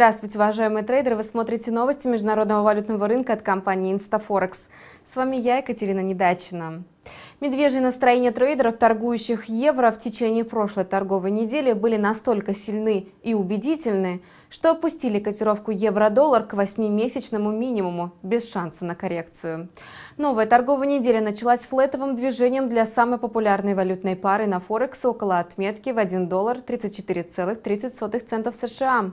Здравствуйте, уважаемые трейдеры! Вы смотрите новости международного валютного рынка от компании InstaForex. С вами я, Екатерина Недачина. Медвежье настроение трейдеров, торгующих евро в течение прошлой торговой недели, были настолько сильны и убедительны, что опустили котировку евро-доллар к месячному минимуму, без шанса на коррекцию. Новая торговая неделя началась флетовым движением для самой популярной валютной пары на Форекс около отметки в 1 доллар 34,30 центов США.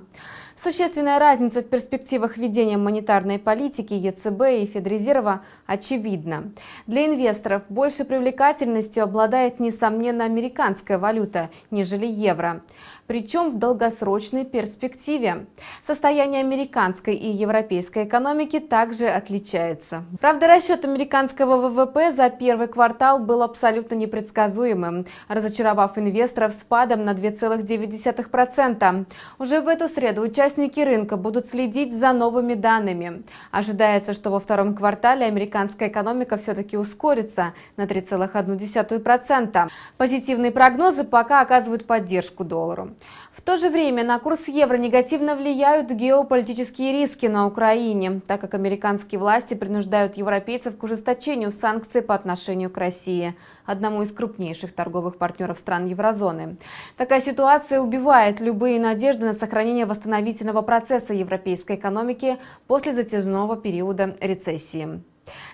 Существенная разница в перспективах ведения монетарной политики ЕЦБ и Федрезерва очевидна. Для инвесторов – больше привлекательностью обладает, несомненно, американская валюта, нежели евро. Причем в долгосрочной перспективе. Состояние американской и европейской экономики также отличается. Правда, расчет американского ВВП за первый квартал был абсолютно непредсказуемым, разочаровав инвесторов спадом на 2,9%. Уже в эту среду участники рынка будут следить за новыми данными. Ожидается, что во втором квартале американская экономика все-таки ускорится – на 3,1%. Позитивные прогнозы пока оказывают поддержку доллару. В то же время на курс евро негативно влияют геополитические риски на Украине, так как американские власти принуждают европейцев к ужесточению санкций по отношению к России, одному из крупнейших торговых партнеров стран еврозоны. Такая ситуация убивает любые надежды на сохранение восстановительного процесса европейской экономики после затяжного периода рецессии.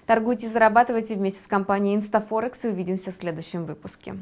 Торгуйте, зарабатывайте вместе с компанией InstaForex и увидимся в следующем выпуске.